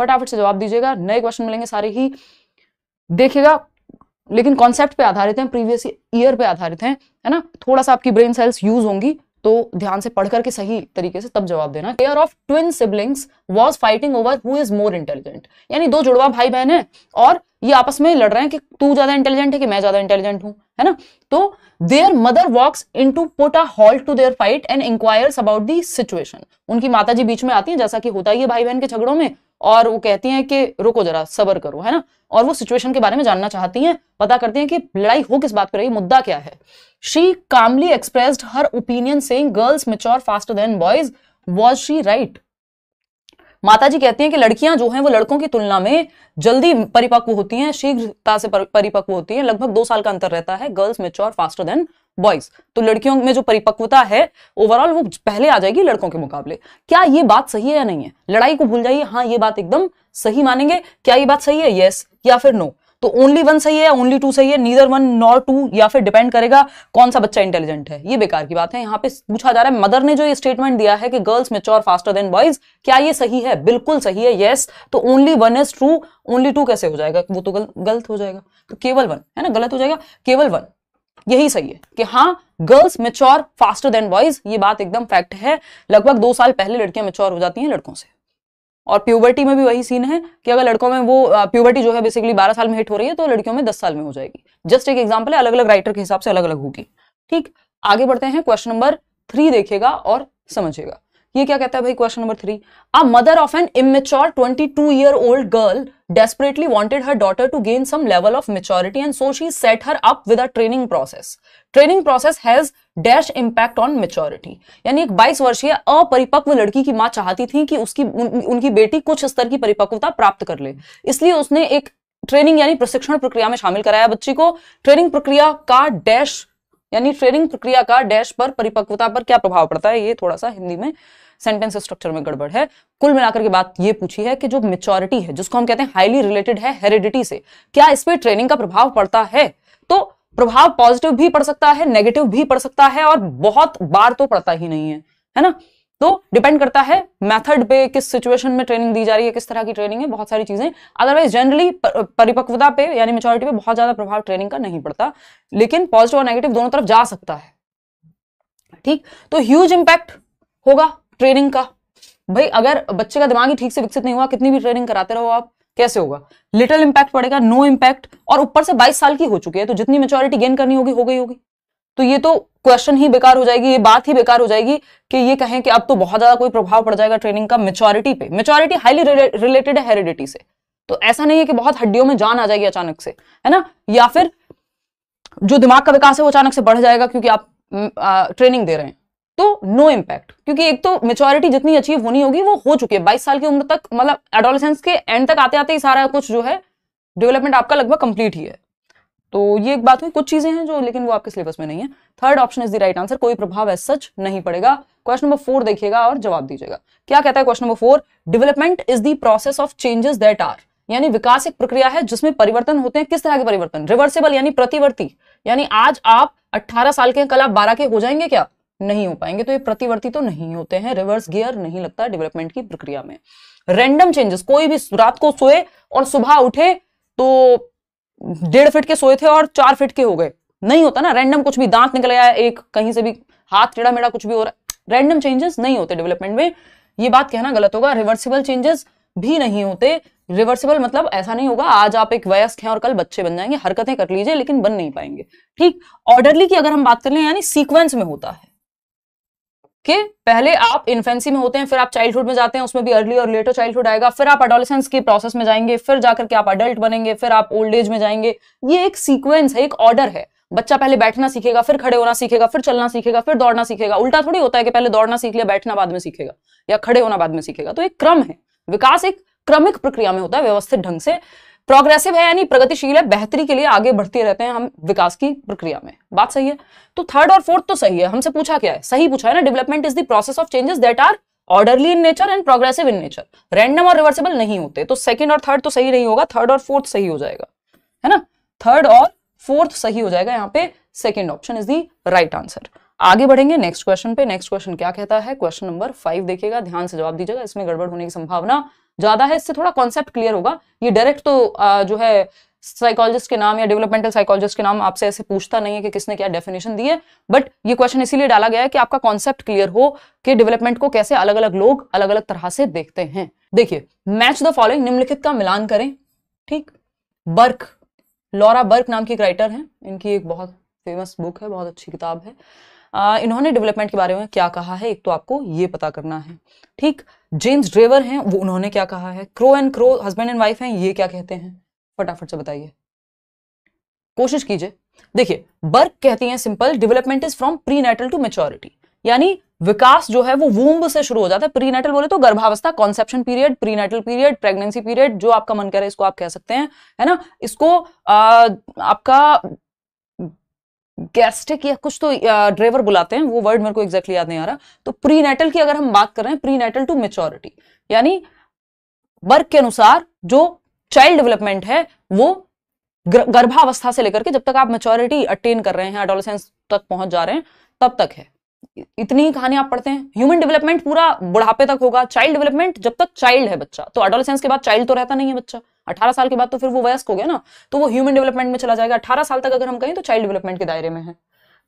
फटाफट से जवाब दीजिएगा नए क्वेश्चन मिलेंगे सारे ही देखिएगा लेकिन कॉन्सेप्ट पे आधारित हैं प्रीवियस ईयर पे आधारित हैं है ना थोड़ा सा आपकी ब्रेन सेल्स यूज होंगी तो ध्यान से पढ़ करके सही तरीके से तब जवाब देना care of twin siblings was fighting over who is more intelligent यानी दो जुड़वा भाई बहन है और ये आपस में लड़ रहे हैं कि तू ज्यादा इंटेलिजेंट है कि मैं ज्यादा इंटेलिजेंट हूं है ना तो their mother walks in to put a halt to their fight and enquires about the situation उनकी माता जी बीच में आती है जैसा कि होता है भाई बहन के झगड़ों में और वो कहती हैं कि रुको जरा सबर करो है ना और वो सिचुएशन के बारे में जानना चाहती हैं पता करती हैं कि लड़ाई हो किस बात पर रही मुद्दा क्या है she calmly expressed her opinion saying girls mature faster than boys was she right माता जी कहती हैं कि लड़कियां जो हैं वो लड़कों की तुलना में जल्दी परिपक्व होती हैं शीघ्रता से परिपक्व होती हैं लगभग दो साल का अंतर रहता है girls mature faster than boys तो लड़कियों में जो परिपक्वता है ओवरऑल वो पहले आ जाएगी लड़कों के मुकाबले क्या ये बात सही है या नहीं है लड़ाई को भूल जाइए हाँ ये बात एकदम सही मानेंगे क्या ये बात सही है यस या फिर नो तो ओनली वन सही है ओनली टू सही है नीदर वन नॉर टू या फिर डिपेंड करेगा कौन सा बच्चा इंटेलिजेंट है ये बेकार की बात है यहाँ पे पूछा जा रहा है मदर ने जो ये स्टेटमेंट दिया है कि girls mature faster than boys क्या ये सही है बिल्कुल सही है येस तो only one is true only two कैसे हो जाएगा वो तो गल, गलत हो जाएगा तो केवल वन है ना गलत हो जाएगा केवल वन यही सही है कि हाँ girls mature faster than boys ये बात एकदम फैक्ट है लगभग दो साल पहले लड़कियां मेच्योर हो जाती हैं लड़कों से और प्यूबर्टी में भी वही सीन है कि अगर लड़कों में वो प्यूबर्टी जो है बेसिकली 12 साल में हिट हो रही है तो लड़कियों में 10 साल में हो जाएगी जस्ट एक एग्जांपल है अलग अलग राइटर के हिसाब से अलग अलग होगी ठीक आगे बढ़ते हैं क्वेश्चन नंबर थ्री देखेगा और समझेगा ये क्या कहता है भाई question number three a mother of an immature 22 year old girl desperately wanted her daughter to gain some level of maturity and so she set her up with a training training process has dash impact on maturity यानी एक 22 वर्षीय अपरिपक्व लड़की की माँ चाहती थी कि उसकी उन, उनकी बेटी कुछ स्तर की परिपक्वता प्राप्त कर ले इसलिए उसने एक ट्रेनिंग यानी प्रशिक्षण प्रक्रिया में शामिल कराया बच्ची को ट्रेनिंग प्रक्रिया का डैश यानी ट्रेडिंग प्रक्रिया का डैश पर परिपक्वता पर क्या प्रभाव पड़ता है ये थोड़ा सा हिंदी में सेंटेंस स्ट्रक्चर में गड़बड़ है कुल मिलाकर के बात ये पूछी है कि जो मेच्योरिटी है जिसको हम कहते हैं हाईली रिलेटेड है हेरिडिटी से क्या इस पर ट्रेनिंग का प्रभाव पड़ता है तो प्रभाव पॉजिटिव भी पड़ सकता है नेगेटिव भी पड़ सकता है और बहुत बार तो पड़ता ही नहीं है है ना तो डिपेंड करता है मेथड पे किस सिचुएशन में ट्रेनिंग दी जा रही है किस तरह की ट्रेनिंग है बहुत सारी चीजें अदरवाइज जनरली परिपक्वता पे यानी मेचोरिटी पे बहुत ज्यादा प्रभाव ट्रेनिंग का नहीं पड़ता लेकिन पॉजिटिव और नेगेटिव दोनों तरफ जा सकता है ठीक तो ह्यूज इंपैक्ट होगा ट्रेनिंग का भाई अगर बच्चे का दिमाग ही ठीक से विकसित नहीं हुआ कितनी भी ट्रेनिंग कराते रहो आप कैसे होगा लिटिल इंपैक्ट पड़ेगा नो इंपैक्ट और ऊपर से 22 साल की हो चुकी है तो जितनी मेचोरिटी गेन करनी होगी हो गई होगी तो ये तो क्वेश्चन ही बेकार हो जाएगी ये बात ही बेकार हो जाएगी कि ये कहें कि अब तो बहुत ज्यादा कोई प्रभाव पड़ जाएगा ट्रेनिंग का मेचोरिटी पे मेचोरिटी हाईली रिलेटेड है हेरिडिटी से तो ऐसा नहीं है कि बहुत हड्डियों में जान आ जाएगी अचानक से है ना या फिर जो दिमाग का विकास है वो अचानक से बढ़ जाएगा क्योंकि आप आ, ट्रेनिंग दे रहे हैं तो नो no इम्पैक्ट क्योंकि एक तो मेचोरिटी जितनी अचीव होनी होगी वो हो चुकी है बाईस साल की उम्र तक मतलब एडोलसेंस के एंड तक आते आते ही सारा कुछ जो है डेवलपमेंट आपका लगभग कंप्लीट ही है तो ये एक बात हुई कुछ चीजें हैं जो लेकिन वो आपके सिलेबस में नहीं है third option is the right answer कोई प्रभाव है सच नहीं पड़ेगा क्वेश्चन नंबर फोर देखिएगा और जवाब दीजिएगा क्या कहता है question number four development is the process of changes that are यानी विकास एक प्रक्रिया है जिसमें परिवर्तन होते हैं किस तरह के परिवर्तन रिवर्सेबल यानी प्रतिवर्ती यानी आज आप अट्ठारह साल के कल आप बारह के हो जाएंगे क्या नहीं हो पाएंगे तो ये प्रतिवर्ती तो नहीं होते हैं रिवर्स गियर नहीं लगता डेवलपमेंट की प्रक्रिया में रैंडम चेंजेस कोई भी रात को सोए और सुबह उठे तो डेढ़ फिट के सोए थे और चार फिट के हो गए नहीं होता ना रैंडम कुछ भी दांत निकल गया एक कहीं से भी हाथ टेढ़ा मेढ़ा कुछ भी हो रहा है रैंडम चेंजेस नहीं होते डेवलपमेंट में ये बात कहना गलत होगा रिवर्सिबल चेंजेस भी नहीं होते रिवर्सिबल मतलब ऐसा नहीं होगा आज आप एक वयस्क हैं और कल बच्चे बन जाएंगे हरकतें कर लीजिए लेकिन बन नहीं पाएंगे ठीक ऑर्डरली की अगर हम बात कर लें यानी सीक्वेंस में होता है कि पहले आप इन्फेंसी में होते हैं फिर आप चाइल्डहुड में जाते हैं उसमें भी अर्ली और लेटर चाइल्डहुड आएगा फिर आप अडोलेसेंस की प्रोसेस में जाएंगे फिर जाकर के आप अडल्ट बनेंगे फिर आप ओल्ड एज में जाएंगे ये एक सीक्वेंस है एक ऑर्डर है बच्चा पहले बैठना सीखेगा फिर खड़े होना सीखेगा फिर चलना सीखेगा फिर दौड़ना सीखेगा उल्टा थोड़ी होता है कि पहले दौड़ना सीख लिया बैठना बाद में सीखेगा या खड़े होना बाद में सीखेगा तो एक क्रम है विकास एक क्रमिक प्रक्रिया में होता है व्यवस्थित ढंग से प्रोग्रेसिव है यानी प्रगतिशील है बेहतरी के लिए आगे बढ़ते रहते हैं हम विकास की प्रक्रिया में बात सही है तो थर्ड और फोर्थ तो सही है हमसे पूछा क्या है सही पूछा है ना development is the process of changes that are orderly in nature and progressive in nature random और रिवर्सिबल नहीं होते तो सेकंड और थर्ड तो सही नहीं होगा थर्ड और फोर्थ सही हो जाएगा है ना थर्ड और फोर्थ सही हो जाएगा यहाँ पे second option is the right answer आगे बढ़ेंगे नेक्स्ट क्वेश्चन पे नेक्स्ट क्वेश्चन क्या कहता है क्वेश्चन नंबर फाइव देखिएगा ध्यान से जवाब दीजिएगा इसमें गड़बड़ होने की संभावना ज्यादा है इससे थोड़ा कॉन्सेप्ट क्लियर होगा ये डायरेक्ट तो आ, जो है साइकोलॉजिस्ट के नाम या डेवलपमेंटल साइकोलॉजिस्ट के नाम आपसे ऐसे पूछता नहीं है कि किसने क्या डेफिनेशन दी है बट ये क्वेश्चन इसीलिए डाला गया है कि आपका कॉन्सेप्ट क्लियर हो कि डेवलपमेंट को कैसे अलग अलग लोग अलग अलग तरह से देखते हैं देखिए मैच द फॉलोइंग निम्नलिखित का मिलान करें ठीक बर्क लॉरा बर्क नाम की एक राइटर है इनकी एक बहुत फेमस बुक है बहुत अच्छी किताब है इन्होंने डेवलपमेंट के बारे में क्या कहा है एक तो आपको ये पता करना है ठीक जेम्स ड्रेवर हैं वो उन्होंने क्या कहा है Crow and Crow husband and wife हैं ये क्या कहते हैं फटाफट से बताइए कोशिश कीजिए देखिए बर्क कहती हैं simple development is from prenatal to maturity यानी विकास जो है वो वूम्ब से शुरू हो जाता है प्रीनेटल बोले तो गर्भावस्था conception period prenatal period pregnancy period जो आपका मन रहा है इसको आप कह सकते हैं है ना इसको आ, आपका गैस्ट्रिक या कुछ तो ड्राइवर बुलाते हैं वो वर्ड मेरे को एग्जैक्टली याद नहीं आ रहा तो प्री नेटल की अगर हम बात कर रहे हैं प्री नेटल टू मेच्योरिटी यानी वर्ग के अनुसार जो चाइल्ड डेवलपमेंट है वो गर्भावस्था से लेकर के जब तक आप मेच्योरिटी अटेन कर रहे हैं अडोलसेंस तक पहुंच जा रहे हैं तब तक है इतनी ही कहानी आप पढ़ते हैं ह्यूमन डेवलपमेंट पूरा बुढ़ापे तक होगा चाइल्ड डेवलपमेंट जब तक चाइल्ड है बच्चा तो अडोलसेंस के बाद चाइल्ड तो रहता नहीं है बच्चा अठारह साल के बाद तो फिर वो वयस्क हो गया ना तो वो ह्यूमन डेवलपमेंट में चला जाएगा अठारह साल तक अगर हम कहें तो चाइल्ड डेवलपमेंट के दायरे में है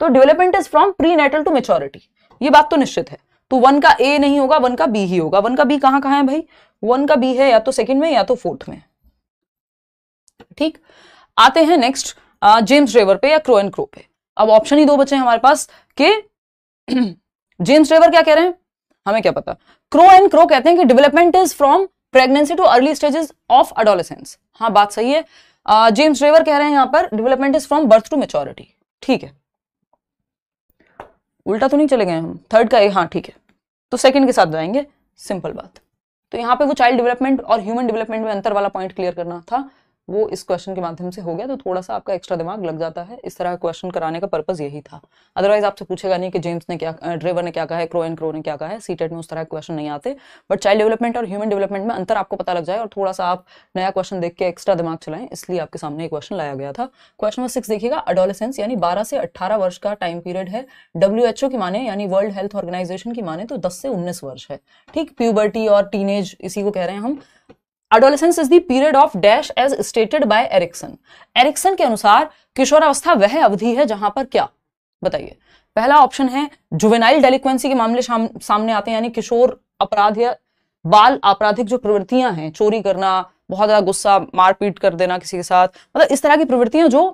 तो development is from prenatal to maturity ये बात तो निश्चित है तो वन का ए नहीं होगा वन का बी ही होगा वन का बी कहाँ कहाँ है भाई वन का बी है या तो सेकंड में या तो फोर्थ में ठीक आते हैं नेक्स्ट जेम्स ड्रेवर पे या क्रो एंड क्रो पे अब ऑप्शन ही दो बचे हमारे पास के जेम्स ड्रेवर क्या कह रहे हैं हमें क्या पता क्रो एंड क्रो कहते हैं कि development is from pregnancy to early stages of adolescence हाँ बात सही है जेम्स uh, ड्रेवर कह रहे हैं यहां पर development is from birth to maturity ठीक है उल्टा तो नहीं चले गए हम थर्ड का हाँ ठीक है तो सेकंड के साथ जाएंगे सिंपल बात तो यहाँ पे वो चाइल्ड डेवलपमेंट और ह्यूमन डेवलपमेंट में अंतर वाला पॉइंट क्लियर करना था वो इस क्वेश्चन के माध्यम से हो गया तो थोड़ा सा आपका एक्स्ट्रा दिमाग लग जाता है इस तरह का क्वेश्चन कराने का पर्पज यही था अदरवाइज आपसे पूछेगा नहीं कि जेम्स ने क्या ड्राइवर ने क्या कहा है क्रो एंड क्रो ने क्या कहा है सीटेट में उस तरह के क्वेश्चन नहीं आते बट चाइल्ड डेवलपमेंट और ह्यूमन डेवलपमेंट में अंतर आपको पता लग जाए और थोड़ा सा आप नया क्वेश्चन देख के एक्स्ट्रा दिमाग चलाएं इसलिए आपके सामने क्वेश्चन लाया गया था क्वेश्चन नंबर सिक्स देखिएगा अडोलेसेंस यानी बारह से अट्ठारह वर्ष का टाइम पीरियड है डब्ल्यू की माने यानी वर्ल्ड हेल्थ ऑर्गेनाइजेशन की माने तो दस से उन्नीस वर्ष है ठीक प्यूबर्टी और टीनेज इसी को कह रहे हैं हम adolescence is the period of dash age stated by Erikson Erikson के अनुसार किशोरावस्था वह अवधि है जहां पर क्या बताइए पहला ऑप्शन है जुवेनाइल डेलिक्वेंसी के मामले सामने आते हैं यानी किशोर अपराध या बाल आपराधिक जो प्रवृत्तियां हैं चोरी करना बहुत ज्यादा गुस्सा मारपीट कर देना किसी के साथ मतलब इस तरह की प्रवृत्तियां जो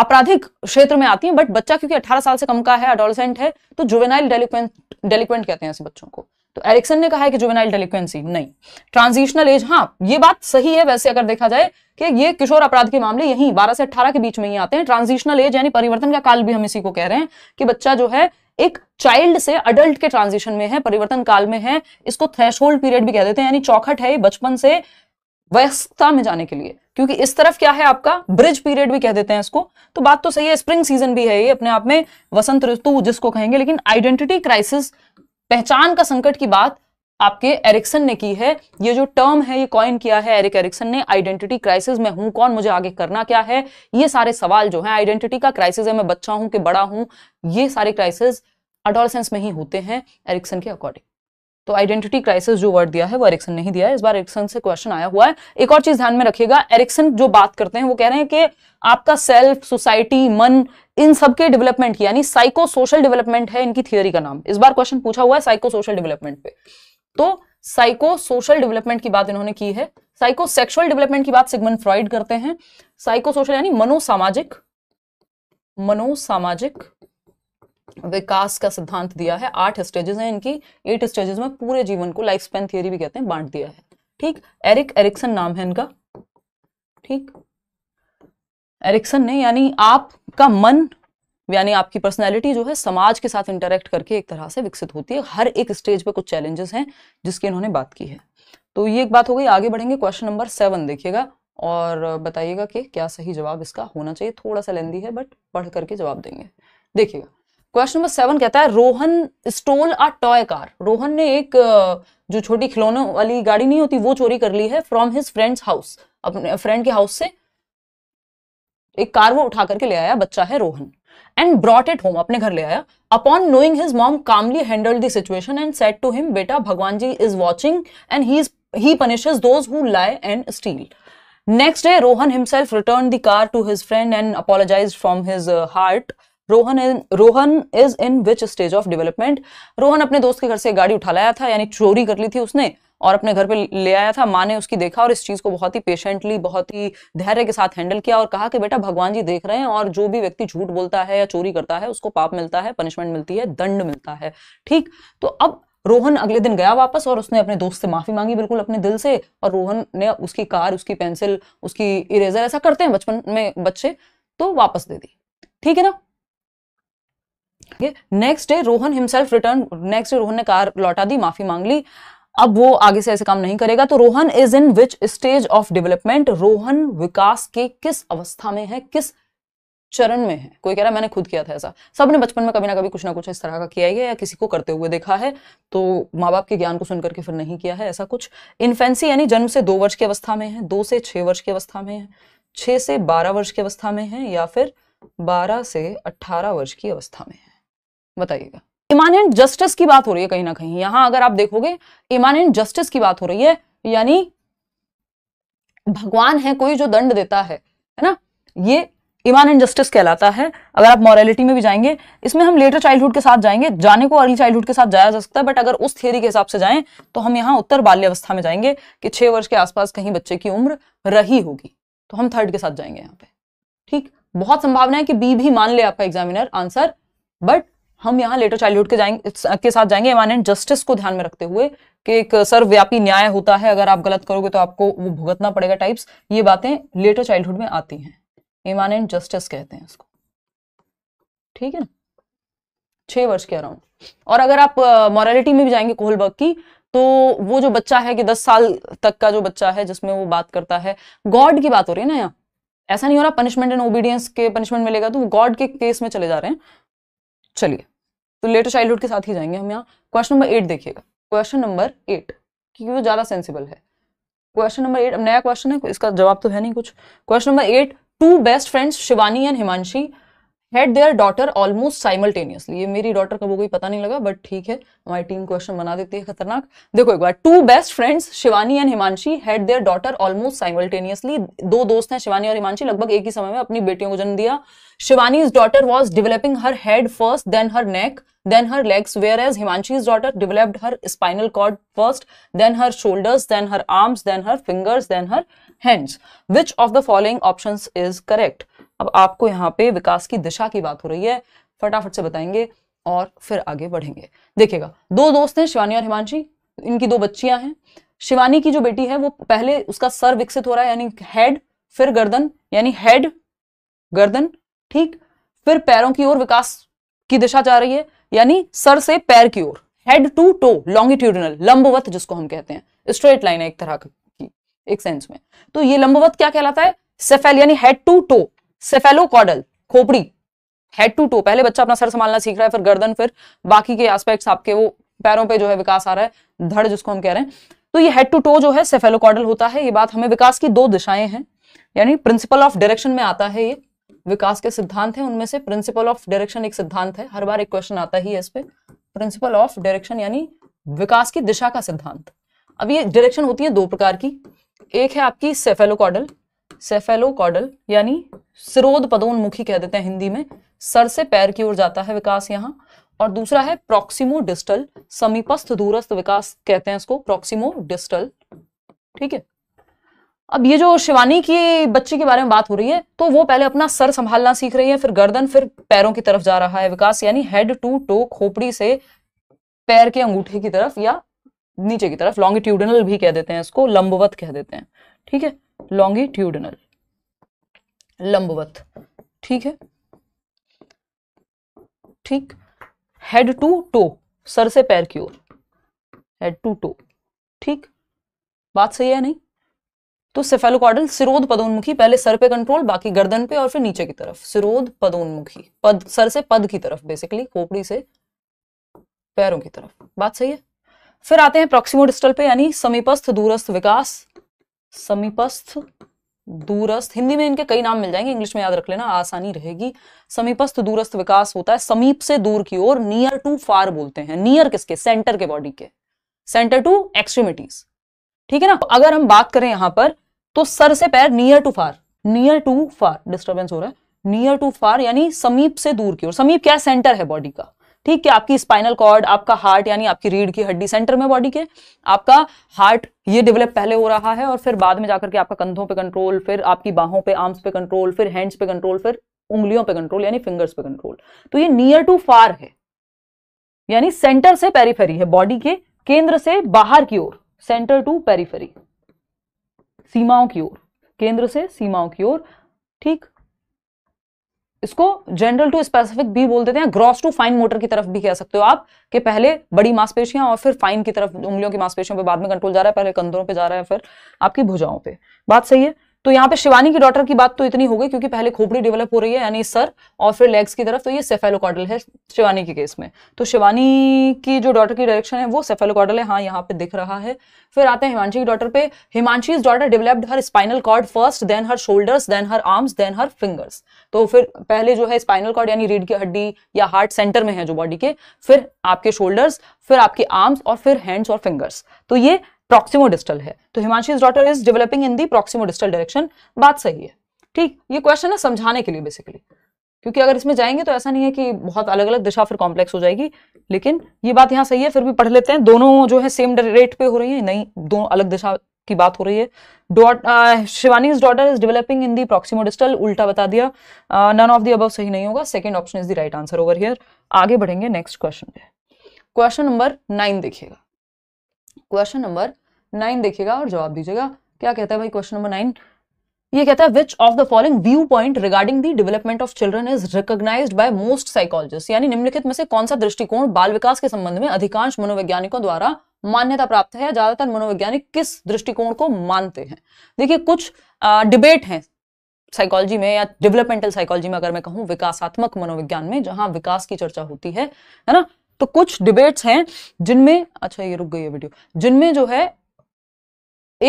आपराधिक क्षेत्र में आती हैं बट बच्चा क्योंकि 18 साल से कम का है एडोलसेंट है तो जुवेनाइल डेलिक्वेंट डेलिक्वेंट कहते हैं ऐसे बच्चों को तो एरिक्सन ने कहा है कि जुवेनाइल डेलिक्वेंसी नहीं ट्रांजिशनल एज हाँ ये बात सही है वैसे अगर देखा जाए कि ये किशोर अपराध के मामले यही 12 से 18 के बीच में ही आते हैं ट्रांजिशनल एज यानी परिवर्तन का काल भी हम इसी को कह रहे हैं कि बच्चा जो है एक चाइल्ड से अडल्ट के ट्रांजिशन में है परिवर्तन काल में है इसको थ्रेश पीरियड भी कह देते हैं यानी चौखट है बचपन से व्यस्तता में जाने के लिए क्योंकि इस तरफ क्या है आपका ब्रिज पीरियड भी कह देते हैं इसको तो बात तो सही है स्प्रिंग सीजन भी है ये अपने आप में वसंत ऋतु जिसको कहेंगे लेकिन आइडेंटिटी क्राइसिस पहचान का संकट की बात आपके एरिक्सन ने की है ये जो टर्म है ये कॉइन किया है एरिक एरिक्सन ने आइडेंटिटी क्राइसिस में हूं कौन मुझे आगे करना क्या है ये सारे सवाल जो है आइडेंटिटी का क्राइसिस है मैं बच्चा हूं कि बड़ा हूं ये सारे क्राइसिस अडोलसेंस में ही होते हैं एरिक्सन के अकॉर्डिंग तो आइडेंटिटी क्राइसिस जो वर्ड दिया है वो एरिक्सन ने ही दिया है इस बार एरिक्सन से क्वेश्चन आया हुआ है एक और चीज ध्यान में रखिएगा एरिक्सन जो बात करते हैं वो कह रहे हैं कि आपका सेल्फ सोसाइटी मन इन सबके डेवलपमेंट की यानी साइको सोशल डेवलपमेंट है इनकी थियोरी का नाम इस बार क्वेश्चन पूछा हुआ है साइको सोशल डेवलपमेंट पे तो साइको सोशल डेवलपमेंट की बात इन्होंने की है साइको सेक्सुअल डेवलपमेंट की बात सिगमन फ्रॉइड करते हैं साइको सोशल यानी मनोसामाजिक मनोसामाजिक विकास का सिद्धांत दिया है आठ स्टेजेस हैं इनकी एट स्टेजेस में पूरे जीवन को लाइफ स्पेन थियरी भी कहते हैं बांट दिया है ठीक एरिक एरिक्सन नाम है इनका ठीक एरिक्सन ने यानी आपका मन यानी आपकी पर्सनैलिटी जो है समाज के साथ इंटरेक्ट करके एक तरह से विकसित होती है हर एक स्टेज पे कुछ चैलेंजेस हैं जिसकी इन्होंने बात की है तो ये एक बात हो गई आगे बढ़ेंगे क्वेश्चन नंबर सेवन देखिएगा और बताइएगा कि क्या सही जवाब इसका होना चाहिए थोड़ा सा लेंदी है बट पढ़ करके जवाब देंगे देखिएगा क्वेश्चन नंबर सेवन कहता है Rohan stole a toy car Rohan ने एक जो छोटी खिलौने वाली गाड़ी नहीं होती वो चोरी कर ली है फ्रॉम हिज फ्रेंड्स हाउस अपने फ्रेंड के हाउस से एक कार वो उठा करके ले आया बच्चा है Rohan and brought it home अपने घर ले आया upon knowing his mom calmly handled the situation and said to him बेटा भगवान जी is watching and he he punishes those who lie and steal next day Rohan himself return the car to his friend and apologise from his heart Rohan in Rohan is in which stage of development Rohan अपने दोस्त के घर से गाड़ी उठा लाया था यानी चोरी कर ली थी उसने और अपने घर पे ले आया था माँ ने उसकी देखा और इस चीज़ को बहुत ही पेशेंटली बहुत ही धैर्य के साथ हैंडल किया और कहा कि बेटा भगवान जी देख रहे हैं और जो भी व्यक्ति झूठ बोलता है या चोरी करता है उसको पाप मिलता है पनिशमेंट मिलती है दंड मिलता है ठीक तो अब रोहन अगले दिन गया वापस और उसने अपने दोस्त से माफी मांगी बिल्कुल अपने दिल से और रोहन ने उसकी कार उसकी पेंसिल उसकी इरेजर ऐसा करते हैं बचपन में बच्चे तो वापस दे दी ठीक है ना next day Rohan himself return next day Rohan ने कार लौटा दी माफी मांग ली अब वो आगे से ऐसे काम नहीं करेगा तो Rohan is in which stage of development Rohan विकास के किस अवस्था में है किस चरण में है कोई कह रहा है मैंने खुद किया था ऐसा सब ने बचपन में कभी ना कभी कुछ ना कुछ इस तरह का किया है या किसी को करते हुए देखा है तो माँ बाप के ज्ञान को सुनकर के फिर नहीं किया है ऐसा कुछ इन्फेंसी यानी जन्म से दो वर्ष की अवस्था में है दो से छह वर्ष की अवस्था में है छह से बारह वर्ष की अवस्था में है या फिर बारह से अट्ठारह वर्ष की अवस्था में है बताइएगा इमानेंट जस्टिस की बात हो रही है कहीं ना कहीं यहां अगर आप देखोगे इमानेंट जस्टिस की बात हो रही है यानी भगवान है कोई जो दंड देता है है ना ये इमान एंड जस्टिस कहलाता है अगर आप मॉरेलिटी में भी जाएंगे इसमें हम लेटर चाइल्डहुड के साथ जाएंगे जाने को अर्ली चाइल्डहुड के साथ जाया जा सकता है बट अगर उस थ्योरी के हिसाब से जाएं तो हम यहाँ उत्तर बाल्यावस्था में जाएंगे कि छह वर्ष के आसपास कहीं बच्चे की उम्र रही होगी तो हम थर्ड के साथ जाएंगे यहाँ पे ठीक बहुत संभावना है कि बी भी मान ले आपका एग्जामिनर आंसर बट हम यहाँ लेटर चाइल्डहुड के जाएंगे के साथ जाएंगे इमानेंट जस्टिस को ध्यान में रखते हुए कि एक सर्वव्यापी न्याय होता है अगर आप गलत करोगे तो आपको वो भुगतना पड़ेगा टाइप्स ये बातें लेटर चाइल्डहुड में आती हैं इमानेंट जस्टिस कहते हैं इसको ठीक है ना छह वर्ष के अराउंड और अगर आप मॉरलिटी में भी जाएंगे कोहलबर्ग की तो वो जो बच्चा है कि दस साल तक का जो बच्चा है जिसमें वो बात करता है गॉड की बात हो रही है ना यहाँ ऐसा नहीं हो रहा पनिशमेंट एंड ओबीडियंस के पनिशमेंट मिलेगा तो गॉड के केस में चले जा रहे हैं चलिए तो लेटर चाइल्डहुड के साथ ही जाएंगे हम यहाँ क्वेश्चन नंबर एट देखिएगा क्वेश्चन नंबर एट क्योंकि वो ज़्यादा सेंसिबल है क्वेश्चन नंबर एट नया क्वेश्चन है इसका जवाब तो है नहीं कुछ question number eight two best friends Shivani and Himanshi had their daughter almost simultaneously ये मेरी डॉटर कब हो गई पता नहीं लगा बट ठीक है हमारी टीम क्वेश्चन बना देती है खतरनाक देखो एक बार two best friends Shivani and Himanshi had their daughter almost simultaneously दो दोस्त हैं शिवानी और हिमांशी लगभग एक ही समय में अपनी बेटियों को जन्म दिया Shivani daughter was developing her head first then her neck then her legs whereas himanshi's daughter developed her spinal cord first then her shoulders then her arms then her fingers then her hands which of the following options is correct अब आपको यहाँ पे विकास की दिशा की बात हो रही है फटाफट से बताएंगे और फिर आगे बढ़ेंगे देखिएगा दो दोस्त हैं शिवानी और हिमांशी इनकी दो बच्चियां हैं शिवानी की जो बेटी है वो पहले उसका सर विकसित हो रहा है यानी हेड फिर गर्दन यानी हेड गर्दन ठीक फिर पैरों की ओर विकास की दिशा जा रही है यानी सर से पैर की ओर हेड टू टो लॉन्गिट्यूडनल लंबवत जिसको हम कहते हैं स्ट्रेट लाइन है एक तरह की एक सेंस में तो ये लंबवत क्या कहलाता है सेफेल यानी हेड टू टो सेफेलोकॉडल खोपड़ी हेड टू टो पहले बच्चा अपना सर संभालना सीख रहा है फिर गर्दन फिर बाकी के एस्पेक्ट आपके वो पैरों पर जो है विकास आ रहा है धड़ जिसको हम कह रहे हैं तो ये हेड टू टो जो है सेफेलोकॉडल होता है ये बात हमें विकास की दो दिशाएं हैं यानी प्रिंसिपल ऑफ डायरेक्शन में आता है ये विकास के सिद्धांत है उनमें से प्रिंसिपल ऑफ डायरेक्शन एक सिद्धांत है हर बार एक क्वेश्चन आता ही है इस पे प्रिंसिपल ऑफ डायरेक्शन यानी विकास की दिशा का सिद्धांत अब ये डायरेक्शन होती है दो प्रकार की एक है आपकी सेफेलोकॉडल सेफेलोकॉडल यानी सिरोध पदोन्मुखी कह देते हैं हिंदी में सर से पैर की ओर जाता है विकास यहाँ और दूसरा है प्रोक्सिमो डिस्टल समीपस्थ दूरस्थ विकास कहते हैं इसको प्रोक्सिमो डिस्टल ठीक है अब ये जो शिवानी की बच्चे के बारे में बात हो रही है तो वो पहले अपना सर संभालना सीख रही है फिर गर्दन फिर पैरों की तरफ जा रहा है विकास यानी हेड टू टो खोपड़ी से पैर के अंगूठे की तरफ या नीचे की तरफ लॉन्गिट्यूडनल भी कह देते हैं इसको लंबवत कह देते हैं ठीक है लॉन्गिट्यूडनल लंबवत ठीक है ठीक हेड टू टो सर से पैर की ओर हेड टू टो ठीक बात सही है नहीं तो सेफेलोकॉडल सिरोध पदोन्मुखी पहले सर पे कंट्रोल बाकी गर्दन पे और फिर नीचे की तरफ सिरोध पदोन्मुखी पद सर से पद की तरफ बेसिकली खोपड़ी से पैरों की तरफ बात सही है फिर आते हैं प्रोक्सीमोडिस्टल पे यानी समीपस्थ दूरस्थ विकास समीपस्थ दूरस्थ हिंदी में इनके कई नाम मिल जाएंगे इंग्लिश में याद रख लेना आसानी रहेगी समीपस्थ दूरस्थ विकास होता है समीप से दूर की ओर नियर टू फार बोलते हैं नियर किसके सेंटर के बॉडी के सेंटर टू एक्सट्रीमिटीज ठीक है ना अगर हम बात करें यहां पर तो सर से पैर near to far near to far disturbance हो रहा है नियर टू फार यानी समीप से दूर की ओर समीप क्या सेंटर है बॉडी का ठीक है आपकी स्पाइनल कॉर्ड आपका हार्ट यानी आपकी रीढ़ की हड्डी सेंटर में बॉडी के आपका हार्ट ये डेवलप पहले हो रहा है और फिर बाद में जाकर के आपका कंधों पे कंट्रोल फिर आपकी बाहों पे आर्म्स पे कंट्रोल फिर हैंड्स पे कंट्रोल फिर उंगलियों पे कंट्रोल यानी फिंगर्स पे कंट्रोल तो ये नियर टू फार है यानी सेंटर से पेरीफेरी है बॉडी के केंद्र से बाहर की ओर सेंटर टू पेरीफेरी सीमाओं की ओर केंद्र से सीमाओं की ओर ठीक इसको जनरल टू स्पेसिफिक भी बोल देते हैं ग्रॉस टू फाइन मोटर की तरफ भी कह सकते हो आप कि पहले बड़ी मांसपेशियां और फिर फाइन की तरफ उंगलियों की मांसपेशियों पे बाद में कंट्रोल जा रहा है पहले कंधों पे जा रहा है फिर आपकी भुजाओं पे बात सही है तो यहाँ पे शिवानी की डॉटर की बात तो इतनी हो गई क्योंकि पहले खोपड़ी डेवलप हो रही है यानी सर और फिर लेग्स की तरफ तो ये सेफेलोकॉडल है शिवानी के केस में तो शिवानी की जो डॉटर की डायरेक्शन है वो सेफेलोकॉडल है हाँ यहाँ पे दिख रहा है फिर आते हैं हिमांशी की डॉटर पे Himanshi is daughter developed her spinal cord first then her shoulders then her arms then her fingers तो फिर पहले जो है स्पाइनल कॉर्ड यानी रीढ़ की हड्डी या हार्ट सेंटर में है जो बॉडी के फिर आपके शोल्डर्स फिर आपके आर्म्स और फिर हैंड्स और फिंगर्स तो ये प्रोक्सिमोडिस्टल है तो Himanshi's daughter is developing in the distal direction बात सही है ठीक ये क्वेश्चन है समझाने के लिए बेसिकली क्योंकि अगर इसमें जाएंगे तो ऐसा नहीं है कि बहुत अलग अलग दिशा फिर कॉम्प्लेक्स हो जाएगी लेकिन ये बात यहाँ सही है फिर भी पढ़ लेते हैं दोनों जो है सेम रेट पे हो रही है नहीं दोनों अलग दिशा की बात हो रही है dot Shivani's daughter is developing in the proximodistal उल्टा बता दिया नन ऑफ दी अब सही नहीं होगा second option is the right answer over here आगे बढ़ेंगे नेक्स्ट क्वेश्चन पे क्वेश्चन नंबर नाइन देखिएगा क्वेश्चन नंबर नाइन देखिएगा और जवाब दीजिएगा क्या कहता है भाई क्वेश्चन नंबर नाइन ये कहता है which of the following view point regarding the development of children is recognised by most psychologist यानी निम्नलिखित में से कौन सा दृष्टिकोण बाल विकास के संबंध में अधिकांश मनोवैज्ञानिकों द्वारा मान्यता प्राप्त है ज्यादातर मनोवैज्ञानिक किस दृष्टिकोण को मानते हैं देखिए कुछ डिबेट है साइकोलॉजी में या डेवलपमेंटल साइकोलॉजी में अगर मैं कहूं विकासात्मक मनोविज्ञान में जहां विकास की चर्चा होती है है ना तो कुछ डिबेट्स हैं जिनमें अच्छा ये रुक गई है वीडियो जिनमें जो है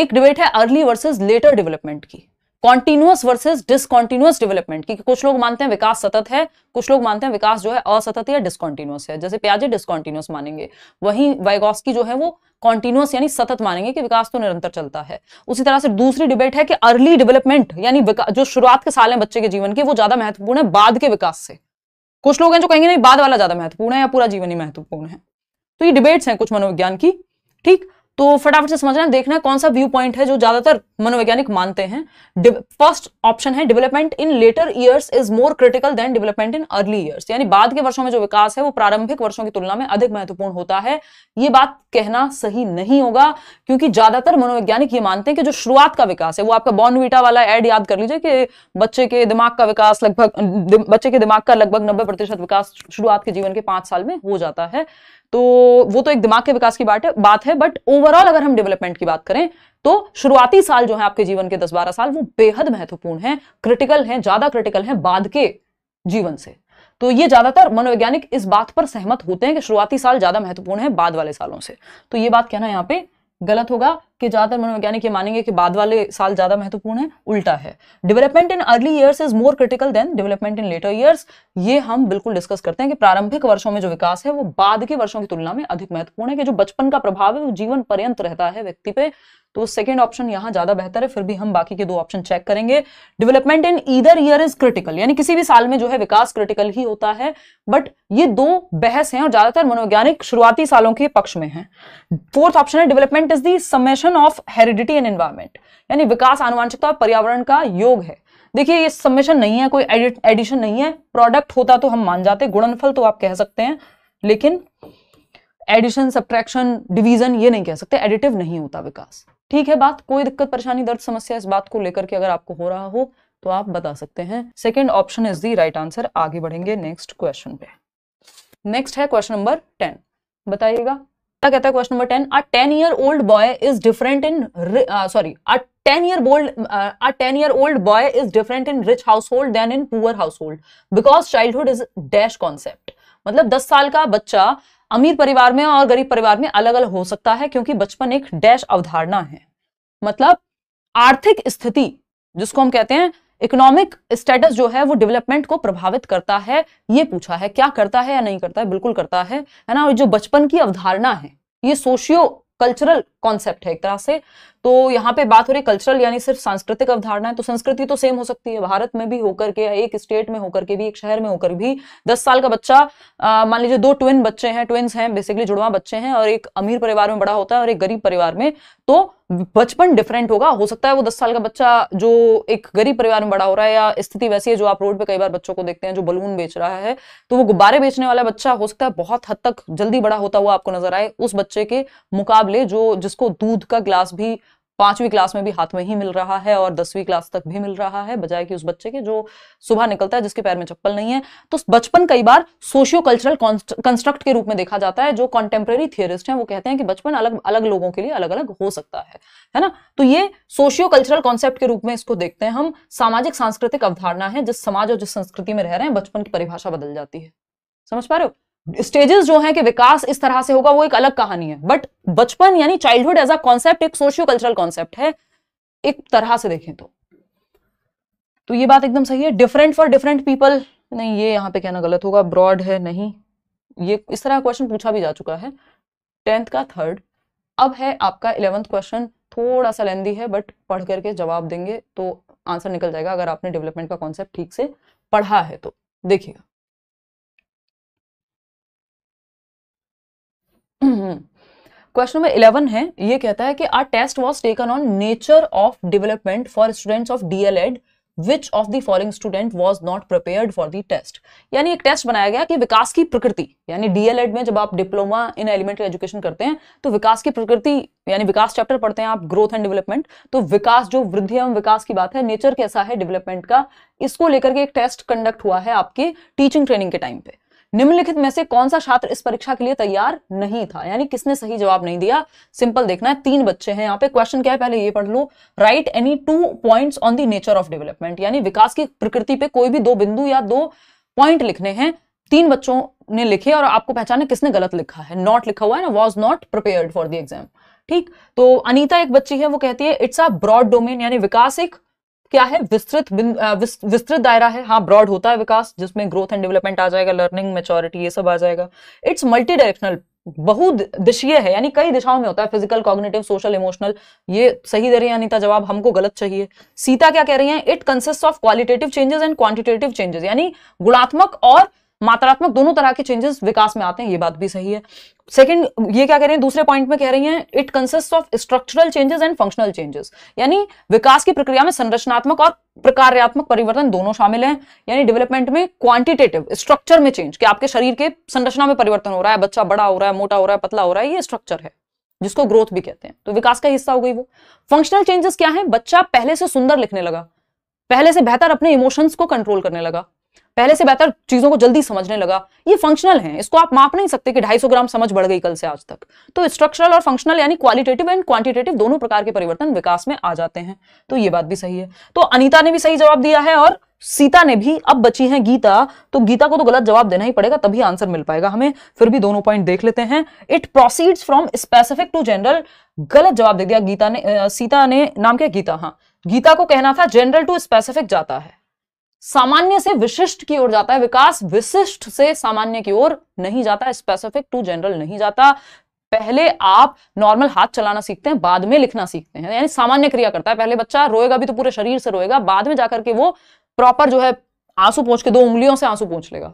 एक डिबेट है अर्ली वर्सेस लेटर डेवलपमेंट की कॉन्टिन्यूस वर्सेस डिसकॉन्टिन्यूस डेवलपमेंट क्योंकि कुछ लोग मानते हैं विकास सतत है कुछ लोग मानते हैं विकास जो है असतत या डिसकॉन्टिन्यूस है जैसे प्याजे डिसकॉन्टिन्यूस मानेंगे वहीं की जो है वो कॉन्टिन्यूस यानी सतत मानेंगे कि विकास तो निरंतर चलता है उसी तरह से दूसरी डिबेट है कि अर्ली डेवलपमेंट यानी जो शुरुआत के साल है बच्चे के जीवन के वो ज्यादा महत्वपूर्ण है बाद के विकास से कुछ लोग हैं जो कहेंगे नहीं बाद वाला ज्यादा महत्वपूर्ण है या पूरा जीवन ही महत्वपूर्ण है तो ये डिबेट्स हैं कुछ मनोविज्ञान की ठीक तो फटाफट से समझना देखना कौन सा व्यू पॉइंट है जो ज्यादातर मनोवैज्ञानिक मानते हैं फर्स्ट ऑप्शन है development in later years is more critical than development in early years यानी बाद के वर्षों में जो विकास है वो प्रारंभिक वर्षों की तुलना में अधिक महत्वपूर्ण होता है ये बात कहना सही नहीं होगा क्योंकि ज्यादातर मनोवैज्ञानिक ये मानते हैं कि जो शुरुआत का विकास है वो आपका बॉर्नविटा वाला एड याद कर लीजिए कि बच्चे के दिमाग का विकास लगभग बच्चे के दिमाग का लगभग नब्बे प्रतिशत विकास शुरुआत के जीवन के पांच साल में हो जाता है तो वो तो एक दिमाग के विकास की बात बात है बट ओवरऑल अगर हम डेवलपमेंट की बात करें तो शुरुआती साल जो है आपके जीवन के दस बारह साल वो बेहद महत्वपूर्ण है क्रिटिकल है ज्यादा क्रिटिकल है बाद के जीवन से तो ये ज्यादातर मनोवैज्ञानिक इस बात पर सहमत होते हैं कि शुरुआती साल ज्यादा महत्वपूर्ण है बाद वाले सालों से तो ये बात कहना यहाँ पे गलत होगा कि ज्यादातर मनोवैज्ञानिक ये मानेंगे कि बाद वाले साल ज्यादा महत्वपूर्ण है उल्टा है development in early years is more critical than development in later years ये हम बिल्कुल डिस्कस करते हैं कि प्रारंभिक वर्षों में जो विकास है वो बाद के वर्षों की तुलना में अधिक महत्वपूर्ण है कि जो बचपन का प्रभाव है वो जीवन पर्यंत रहता है व्यक्ति पे तो सेकेंड ऑप्शन यहाँ ज्यादा बेहतर है फिर भी हम बाकी के दो ऑप्शन चेक करेंगे development in either year is critical यानी किसी भी साल में जो है विकास क्रिटिकल ही होता है बट ये दो बहस हैं और ज्यादातर मनोवैज्ञानिक शुरुआती सालों के पक्ष में हैं फोर्थ ऑप्शन है development is the summation function of heredity and environment यानी विकास आनुवांशिकता और पर्यावरण का योग है देखिए ये सबमिशन नहीं है कोई एडिशन नहीं है प्रोडक्ट होता तो हम मान जाते गुणनफल तो आप कह सकते हैं लेकिन एडिशन सब्ट्रैक्शन डिवीजन ये नहीं कह सकते एडिटिव नहीं होता विकास ठीक है बात कोई दिक्कत परेशानी दर्द समस्या इस बात को लेकर के अगर आपको हो रहा हो तो आप बता सकते हैं second option is the right answer आगे बढ़ेंगे नेक्स्ट क्वेश्चन पे नेक्स्ट है क्वेश्चन नंबर टेन बताइएगा क्या कहता है question number ten a ten year old boy is different in sorry a ten year old a ten year old boy is different in rich household than in poor household because childhood is dash concept मतलब दस साल का बच्चा अमीर परिवार में और गरीब परिवार में अलग अलग हो सकता है क्योंकि बचपन एक डैश अवधारणा है मतलब आर्थिक स्थिति जिसको हम कहते हैं इकोनॉमिक स्टेटस जो है वो डेवलपमेंट को प्रभावित करता है ये पूछा है क्या करता है या नहीं करता है बिल्कुल करता है है ना और जो बचपन की अवधारणा है ये सोशियो कल्चरल कॉन्सेप्ट है एक तरह से तो यहाँ पे बात हो रही कल्चरल यानी सिर्फ सांस्कृतिक अवधारणा है तो संस्कृति तो सेम हो सकती है भारत में भी होकर के एक स्टेट में होकर के भी एक शहर में होकर भी दस साल का बच्चा मान लीजिए दो ट्विन बच्चे हैं ट्विन्स हैं बेसिकली जुड़वा बच्चे हैं और एक अमीर परिवार में बड़ा होता है और एक गरीब परिवार में तो बचपन डिफरेंट होगा हो सकता है वो दस साल का बच्चा जो एक गरीब परिवार में बड़ा हो रहा है या स्थिति वैसी है जो आप रोड पे कई बार बच्चों को देखते हैं जो बलून बेच रहा है तो वो गुब्बारे बेचने वाला बच्चा हो सकता है बहुत हद तक जल्दी बड़ा होता हुआ आपको नजर आए उस बच्चे के मुकाबले जो जिसको दूध का ग्लास भी पांचवी क्लास में भी हाथ में ही मिल रहा है और दसवीं क्लास तक भी मिल रहा है बजाय कि उस बच्चे के जो सुबह निकलता है जिसके पैर में चप्पल नहीं है तो बचपन कई बार सोशियो कल्चरल कंस्ट्रक्ट के रूप में देखा जाता है जो कॉन्टेम्प्रेरी थियरिस्ट हैं वो कहते हैं कि बचपन अलग अलग लोगों के लिए अलग अलग हो सकता है है ना तो ये सोशियो कल्चरल कॉन्सेप्ट के रूप में इसको देखते हैं हम सामाजिक सांस्कृतिक अवधारणा है जिस समाज और जिस संस्कृति में रह रहे हैं बचपन की परिभाषा बदल जाती है समझ पा रहे हो स्टेजेस जो है कि विकास इस तरह से होगा वो एक अलग कहानी है बट बचपन यानी चाइल्डहुड एज अ कॉन्सेप्ट एक सोशियो कल्चरल कॉन्सेप्ट है एक तरह से देखें तो तो ये बात एकदम सही है डिफरेंट फॉर डिफरेंट पीपल नहीं ये यहाँ पे कहना गलत होगा ब्रॉड है नहीं ये इस तरह क्वेश्चन पूछा भी जा चुका है टेंथ का थर्ड अब है आपका इलेवंथ क्वेश्चन थोड़ा सा लेंदी है बट पढ़ करके जवाब देंगे तो आंसर निकल जाएगा अगर आपने डेवलपमेंट का कॉन्सेप्ट ठीक से पढ़ा है तो देखिएगा क्वेश्चन नंबर इलेवन है ये कहता है कि are test was taken on nature of development for students of D Ed which of the following student was not prepare for the test यानी एक टेस्ट बनाया गया कि विकास की प्रकृति यानी डीएलएड में जब आप डिप्लोमा इन एलिमेंट्री एजुकेशन करते हैं तो विकास की प्रकृति यानी विकास चैप्टर पढ़ते हैं आप ग्रोथ एंड डेवलपमेंट तो विकास जो वृद्धि एवं विकास की बात है नेचर कैसा है डेवलपमेंट का इसको लेकर के एक टेस्ट कंडक्ट हुआ है आपके टीचिंग ट्रेनिंग के टाइम पे निम्नलिखित में से कौन सा छात्र इस परीक्षा के लिए तैयार नहीं था यानी किसने सही जवाब नहीं दिया सिंपल देखना है तीन बच्चे हैं यहाँ पे क्वेश्चन क्या है पहले ये पढ़ लो write any two point on the nature of development यानी विकास की प्रकृति पे कोई भी दो बिंदु या दो पॉइंट लिखने हैं तीन बच्चों ने लिखे और आपको पहचान किसने गलत लिखा है नॉट लिखा हुआ है ना was not prepare for the exam ठीक तो अनीता एक बच्ची है वो कहती है इट्स अ ब्रॉड डोमेन यानी विकास एक क्या है विस्तृत विस्तृत दायरा है हाँ ब्रॉड होता है विकास जिसमें ग्रोथ एंड डेवलपमेंट आ जाएगा लर्निंग मेचोरिटी ये सब आ जाएगा इट्स मल्टी डायरेक्शनल दिशीय है यानी कई दिशाओं में होता है फिजिकल कॉग्नेटिव सोशल इमोशनल ये सही दे रही है अनिता जवाब हमको गलत चाहिए सीता क्या कह रही है it consist of qualitative changes and quantitative changes यानी गुणात्मक और मात्रात्मक दोनों तरह के चेंजेस विकास में आते हैं ये बात भी सही है सेकंड ये क्या कह रहे हैं दूसरे पॉइंट में कह रही हैं it consist of structural changes and functional changes यानी विकास की प्रक्रिया में संरचनात्मक और प्रकार्यात्मक परिवर्तन दोनों शामिल हैं यानी डेवलपमेंट में क्वांटिटेटिव स्ट्रक्चर में चेंज कि आपके शरीर के संरचना में परिवर्तन हो रहा है बच्चा बड़ा हो रहा है मोटा हो रहा है पतला हो रहा है ये स्ट्रक्चर है जिसको ग्रोथ भी कहते हैं तो विकास का हिस्सा हो गई वो फंक्शनल चेंजेस क्या है बच्चा पहले से सुंदर लिखने लगा पहले से बेहतर अपने इमोशंस को कंट्रोल करने लगा पहले से बेहतर चीजों को जल्दी समझने लगा ये फंक्शनल है इसको आप माप नहीं सकते कि 250 ग्राम समझ बढ़ गई कल से आज तक तो स्ट्रक्चरल और फंक्शनल यानी क्वालिटेटिव एंड क्वांटिटेटिव दोनों प्रकार के परिवर्तन विकास में आ जाते हैं तो ये बात भी सही है तो अनिता ने भी सही जवाब दिया है और सीता ने भी अब बची है गीता तो गीता को तो गलत जवाब देना ही पड़ेगा तभी आंसर मिल पाएगा हमें फिर भी दोनों पॉइंट देख लेते हैं it proceeds from specific to general गलत जवाब दे दिया गीता ने आ, सीता ने नाम क्या गीता हाँ गीता को कहना था जनरल टू स्पेसिफिक जाता है सामान्य से विशिष्ट की ओर जाता है विकास विशिष्ट से सामान्य की ओर नहीं जाता स्पेसिफिक टू जनरल नहीं जाता पहले आप नॉर्मल हाथ चलाना सीखते हैं बाद में लिखना सीखते हैं यानी सामान्य क्रिया करता है पहले बच्चा रोएगा भी तो पूरे शरीर से रोएगा बाद में जाकर के वो प्रॉपर जो है आंसू पहुंच के दो उंगलियों से आंसू पहुंच लेगा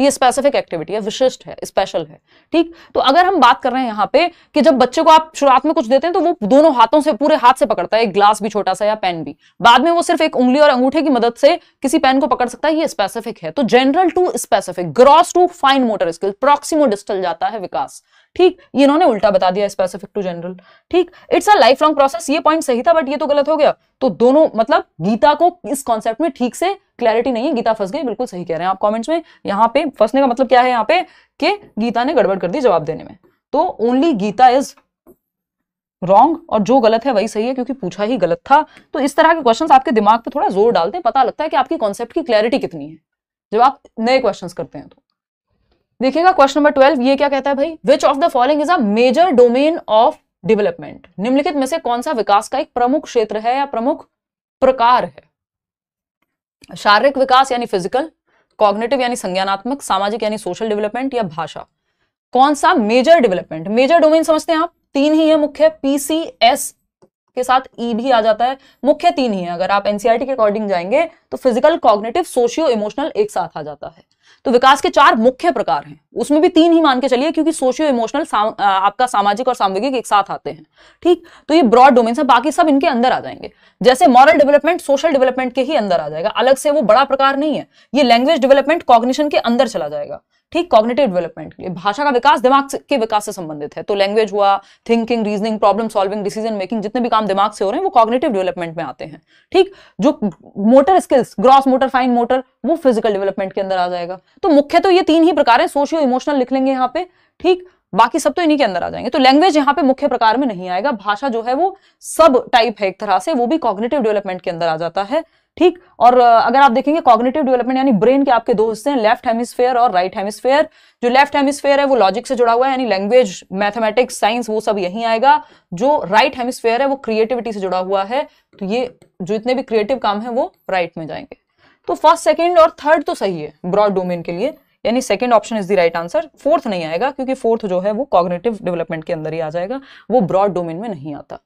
ये स्पेसिफिक एक्टिविटी है विशिष्ट है स्पेशल है ठीक तो अगर हम बात कर रहे हैं यहाँ पे कि जब बच्चे को आप शुरुआत में कुछ देते हैं तो वो दोनों हाथों से पूरे हाथ से पकड़ता है एक ग्लास भी छोटा सा या पेन भी बाद में वो सिर्फ एक उंगली और अंगूठे की मदद से किसी पेन को पकड़ सकता है ये स्पेसिफिक है तो general to specific gross to fine motor skill proximodistal जाता है विकास ठीक इन्होंने उल्टा बता दिया स्पेसिफिक टू जनरल ठीक it's a life long process ये पॉइंट सही था बट ये तो गलत हो गया तो दोनों मतलब गीता को इस कॉन्सेप्ट में ठीक से क्लैरिटी नहीं है गीता फंस गई बिल्कुल सही कह रहे हैं आप कॉमेंट्स में यहाँ पे फंसने का मतलब क्या है यहाँ पे कि गीता ने गड़बड़ कर दी जवाब देने में तो ओनली गीता इज रॉन्ग और जो गलत है वही सही है क्योंकि पूछा ही गलत था तो इस तरह के क्वेश्चंस आपके दिमाग पे थोड़ा जोर डालते हैं पता लगता है कि आपकी कॉन्सेप्ट की क्लैरिटी कितनी है जब आप नए क्वेश्चंस करते हैं तो देखिएगा क्वेश्चन नंबर ट्वेल्व ये क्या कहता है भाई which of the following is a major domain of development निम्नलिखित में से कौन सा विकास का एक प्रमुख क्षेत्र है या प्रमुख प्रकार है शारीरिक विकास यानी फिजिकल कॉग्नेटिव यानी संज्ञानात्मक सामाजिक यानी सोशल डेवलपमेंट या भाषा कौन सा मेजर डेवलपमेंट मेजर डोमेन समझते हैं आप तीन ही है मुख्य पीसीएस के साथ ई e भी आ जाता है मुख्य तीन ही है अगर आप एनसीआरटी e के अकॉर्डिंग जाएंगे तो फिजिकल कॉग्नेटिव सोशियो इमोशनल एक साथ आ जाता है तो विकास के चार मुख्य प्रकार हैं उसमें भी तीन ही मान के चलिए क्योंकि सोशियो इमोशनल साम, आपका सामाजिक और सामूहिक एक साथ आते हैं ठीक तो ये ब्रॉड डोमेन्स है बाकी सब इनके अंदर आ जाएंगे जैसे मॉरल डेवलपमेंट सोशल डेवलपमेंट के ही अंदर आ जाएगा अलग से वो बड़ा प्रकार नहीं है ये लैंग्वेज डेवलपमेंट कॉग्निशन के अंदर चला जाएगा ठीक कॉग्नेटिव डेवलपमेंट के लिए भाषा का विकास दिमाग के विकास से संबंधित है तो लैंग्वेज हुआ thinking reasoning problem solving decision making जितने भी काम दिमाग से हो रहे हैं वो कॉग्नेटिव डेवलपमेंट में आते हैं ठीक जो motor skills gross motor fine motor वो फिजिकल डेवलपमेंट के अंदर आ जाएगा तो मुख्य तो ये तीन ही प्रकार है सोशियो इमोशनल लिख लेंगे यहाँ पे ठीक बाकी सब तो इन्हीं के अंदर आ जाएंगे तो लैंग्वेज यहाँ पे मुख्य प्रकार में नहीं आएगा भाषा जो है वो सब टाइप है एक तरह से वो भी कॉग्नेटिव डेवलपमेंट के अंदर आ जाता है ठीक और अगर आप देखेंगे कॉग्नेटिव डेवलपमेंट यानी ब्रेन के आपके दो हिस्से हैं लेफ्ट हेमिस्फेयर और राइट हेमिस्फेयर जो लेफ्ट हेमिस्फेयर है वो लॉजिक से जुड़ा हुआ है यानी लैंग्वेज मैथमेटिक्स साइंस वो सब यहीं आएगा जो राइट हेमिस्फेयर है वो क्रिएटिविटी से जुड़ा हुआ है तो ये जो इतने भी क्रिएटिव काम है वो राइट right में जाएंगे तो फर्स्ट सेकेंड और थर्ड तो सही है ब्रॉड डोमेन के लिए यानी second option is the right answer fourth नहीं आएगा क्योंकि फोर्थ जो है वो कॉग्नेटिव डेवलपमेंट के अंदर ही आ जाएगा वो ब्रॉड डोमेन में नहीं आता